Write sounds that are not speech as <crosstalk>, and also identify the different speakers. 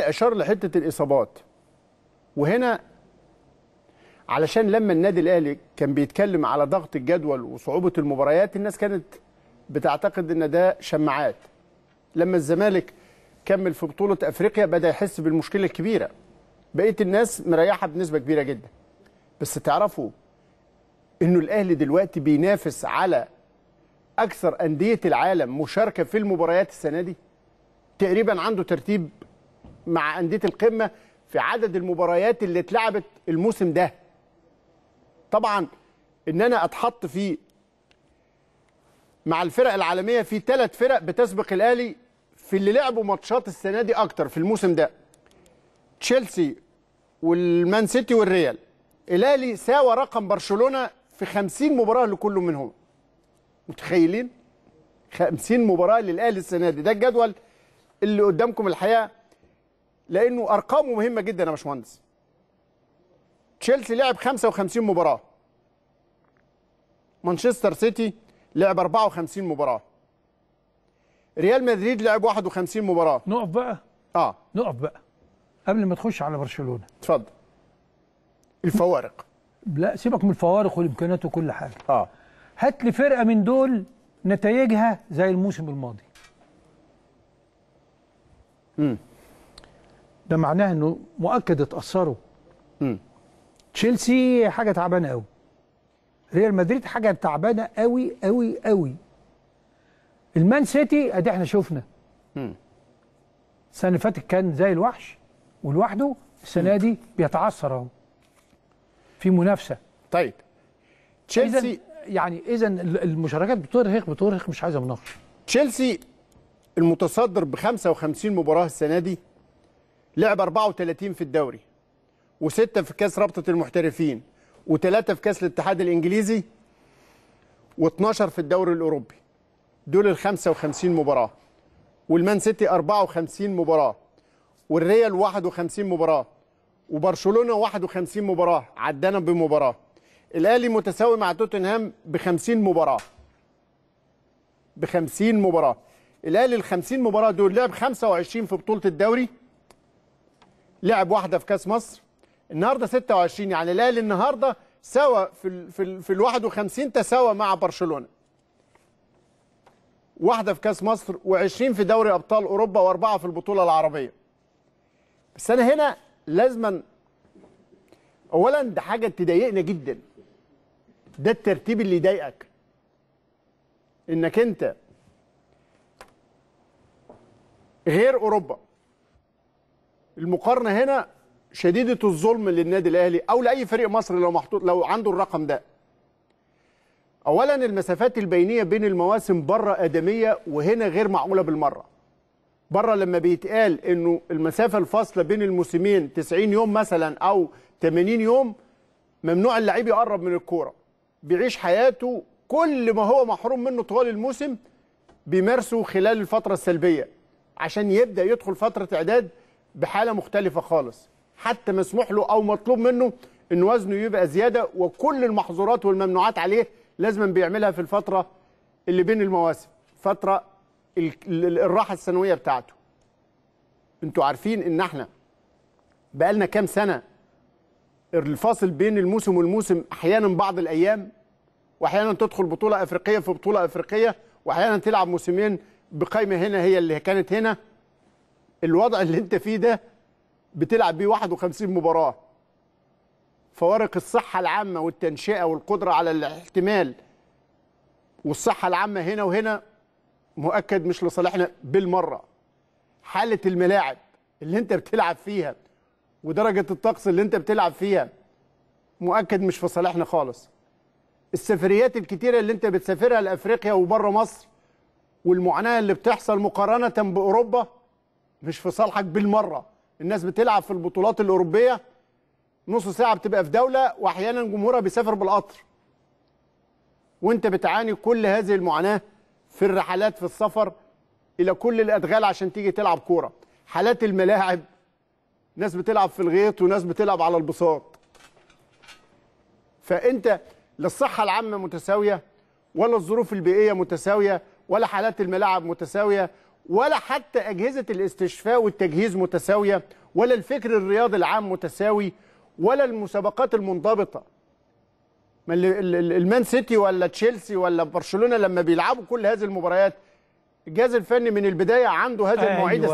Speaker 1: اشار لحته الاصابات وهنا علشان لما النادي الاهلي كان بيتكلم على ضغط الجدول وصعوبه المباريات الناس كانت بتعتقد ان ده شماعات لما الزمالك كمل في بطوله افريقيا بدا يحس بالمشكله الكبيره بقيه الناس مريحه بنسبه كبيره جدا بس تعرفوا انه الاهلي دلوقتي بينافس على اكثر انديه العالم مشاركه في المباريات السنه دي تقريبا عنده ترتيب مع انديه القمه في عدد المباريات اللي اتلعبت الموسم ده طبعا ان انا اتحط في مع الفرق العالميه في ثلاث فرق بتسبق الاهلي في اللي لعبوا ماتشات السنه دي اكتر في الموسم ده تشيلسي والمان سيتي والريال الاهلي ساوى رقم برشلونه في 50 مباراه لكل منهم متخيلين 50 مباراه للاهلي السنه دي ده الجدول اللي قدامكم الحقيقه لانه ارقامه مهمه جدا يا باشمهندس تشيلسي لعب 55 مباراه مانشستر سيتي لعب 54 مباراه ريال مدريد لعب 51 مباراه نقف بقى اه نقف
Speaker 2: بقى قبل ما تخش على برشلونه اتفضل الفوارق <laughs> لا سيبك من الفوارق والامكانيات وكل حاجه اه هات لي فرقه من دول نتائجها زي الموسم الماضي امم ده معناه انه مؤكد اتاثروا تشيلسي حاجه تعبانه قوي ريال مدريد حاجه تعبانه قوي قوي قوي المان سيتي ادي احنا شفنا السنه اللي فاتت كان زي الوحش ولوحده السنه دي بيتعثر اهو في منافسه طيب تشيلسي يعني اذا المشاركات بترهق بترهق مش عايزه
Speaker 1: مناقشه تشيلسي المتصدر ب 55 مباراه السنه دي لعب 34 في الدوري وستة في كاس رابطة المحترفين وثلاثة في كاس الاتحاد الإنجليزي و12 في الدوري الأوروبي دول ال 55 مباراة والمان سيتي 54 مباراة والريال 51 مباراة وبرشلونة 51 مباراة عدانا بمباراة الأهلي متساوي مع توتنهام ب 50 مباراة ب 50 مباراة الأهلي ال 50 مباراة دول لعب 25 في بطولة الدوري لعب واحده في كاس مصر النهارده 26 يعني الاهلي النهارده سوا في الـ في ال في ال 51 تساوى مع برشلونه واحده في كاس مصر و20 في دوري ابطال اوروبا واربعه في البطوله العربيه بس انا هنا لازما اولا ده حاجه تضايقنا جدا ده الترتيب اللي يضايقك انك انت غير اوروبا المقارنه هنا شديده الظلم للنادي الاهلي او لاي فريق مصري لو محطوط لو عنده الرقم ده اولا المسافات البينيه بين المواسم بره ادميه وهنا غير معقوله بالمره بره لما بيتقال انه المسافه الفاصله بين الموسمين 90 يوم مثلا او 80 يوم ممنوع اللعيب يقرب من الكوره بيعيش حياته كل ما هو محروم منه طوال الموسم بيمارسه خلال الفتره السلبيه عشان يبدا يدخل فتره اعداد بحاله مختلفه خالص حتى مسموح له او مطلوب منه ان وزنه يبقى زياده وكل المحظورات والممنوعات عليه لازما بيعملها في الفتره اللي بين المواسم فتره الراحه السنويه بتاعته انتوا عارفين ان احنا بقالنا كام سنه الفاصل بين الموسم والموسم احيانا بعض الايام واحيانا تدخل بطوله افريقيه في بطوله افريقيه واحيانا تلعب موسمين بقايمه هنا هي اللي كانت هنا الوضع اللي انت فيه ده بتلعب بيه 51 مباراه فوارق الصحه العامه والتنشئه والقدره على الاحتمال والصحه العامه هنا وهنا مؤكد مش لصالحنا بالمره حاله الملاعب اللي انت بتلعب فيها ودرجه الطقس اللي انت بتلعب فيها مؤكد مش في صالحنا خالص السفريات الكتيره اللي انت بتسافرها لافريقيا وبره مصر والمعاناه اللي بتحصل مقارنه باوروبا مش في صالحك بالمره الناس بتلعب في البطولات الاوروبيه نص ساعه بتبقى في دوله واحيانا جمهورها بيسافر بالقطر وانت بتعاني كل هذه المعاناه في الرحلات في السفر الى كل الادغال عشان تيجي تلعب كوره حالات الملاعب ناس بتلعب في الغيط وناس بتلعب على البساط فانت لا الصحه العامه متساويه ولا الظروف البيئيه متساويه ولا حالات الملاعب متساويه ولا حتى أجهزة الاستشفاء والتجهيز متساوية ولا الفكر الرياضي العام متساوي ولا المسابقات المنضبطة ما المان سيتي ولا تشيلسي ولا برشلونة لما بيلعبوا كل هذه المباريات الجهاز الفني من البداية عنده هذا المواعيد أيوة.